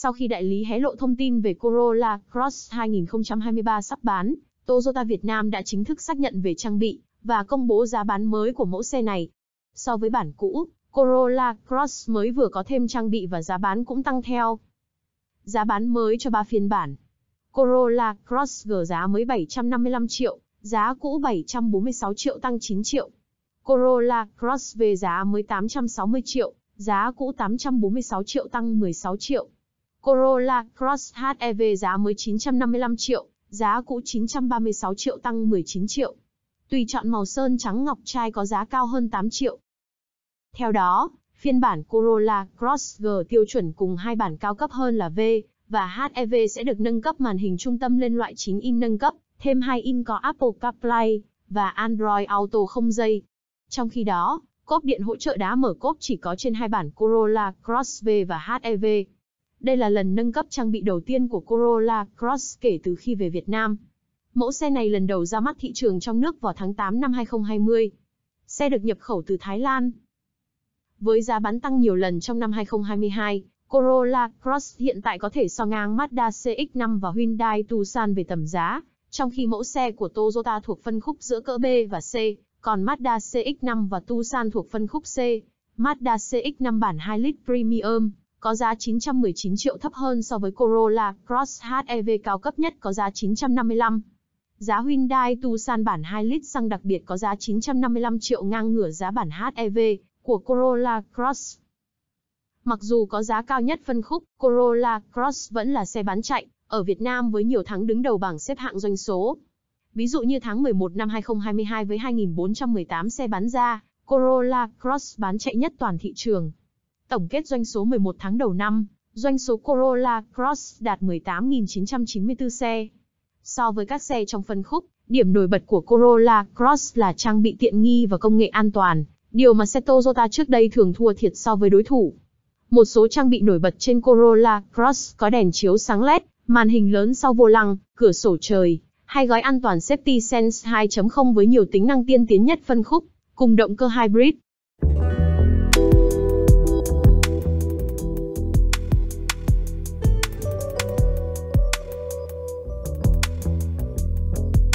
Sau khi đại lý hé lộ thông tin về Corolla Cross 2023 sắp bán, Toyota Việt Nam đã chính thức xác nhận về trang bị và công bố giá bán mới của mẫu xe này. So với bản cũ, Corolla Cross mới vừa có thêm trang bị và giá bán cũng tăng theo. Giá bán mới cho 3 phiên bản. Corolla Cross G giá mới 755 triệu, giá cũ 746 triệu tăng 9 triệu. Corolla Cross V giá mới 860 triệu, giá cũ 846 triệu tăng 16 triệu. Corolla Cross HEV giá mới 955 triệu, giá cũ 936 triệu tăng 19 triệu. Tùy chọn màu sơn trắng ngọc trai có giá cao hơn 8 triệu. Theo đó, phiên bản Corolla Cross G tiêu chuẩn cùng hai bản cao cấp hơn là V và HEV sẽ được nâng cấp màn hình trung tâm lên loại 9 in nâng cấp, thêm hai in có Apple CarPlay và Android Auto không dây. Trong khi đó, cốp điện hỗ trợ đá mở cốp chỉ có trên hai bản Corolla Cross V và HEV. Đây là lần nâng cấp trang bị đầu tiên của Corolla Cross kể từ khi về Việt Nam. Mẫu xe này lần đầu ra mắt thị trường trong nước vào tháng 8 năm 2020. Xe được nhập khẩu từ Thái Lan. Với giá bán tăng nhiều lần trong năm 2022, Corolla Cross hiện tại có thể so ngang Mazda CX-5 và Hyundai Tucson về tầm giá, trong khi mẫu xe của Toyota thuộc phân khúc giữa cỡ B và C, còn Mazda CX-5 và Tucson thuộc phân khúc C. Mazda CX-5 bản 2 lít Premium có giá 919 triệu thấp hơn so với Corolla Cross HEV cao cấp nhất có giá 955. Giá Hyundai Tucson bản 2 lít xăng đặc biệt có giá 955 triệu ngang ngửa giá bản HEV của Corolla Cross. Mặc dù có giá cao nhất phân khúc, Corolla Cross vẫn là xe bán chạy ở Việt Nam với nhiều tháng đứng đầu bảng xếp hạng doanh số. Ví dụ như tháng 11 năm 2022 với 2.418 xe bán ra, Corolla Cross bán chạy nhất toàn thị trường. Tổng kết doanh số 11 tháng đầu năm, doanh số Corolla Cross đạt 18.994 xe. So với các xe trong phân khúc, điểm nổi bật của Corolla Cross là trang bị tiện nghi và công nghệ an toàn, điều mà xe Toyota trước đây thường thua thiệt so với đối thủ. Một số trang bị nổi bật trên Corolla Cross có đèn chiếu sáng LED, màn hình lớn sau vô lăng, cửa sổ trời, hay gói an toàn Safety Sense 2.0 với nhiều tính năng tiên tiến nhất phân khúc, cùng động cơ hybrid,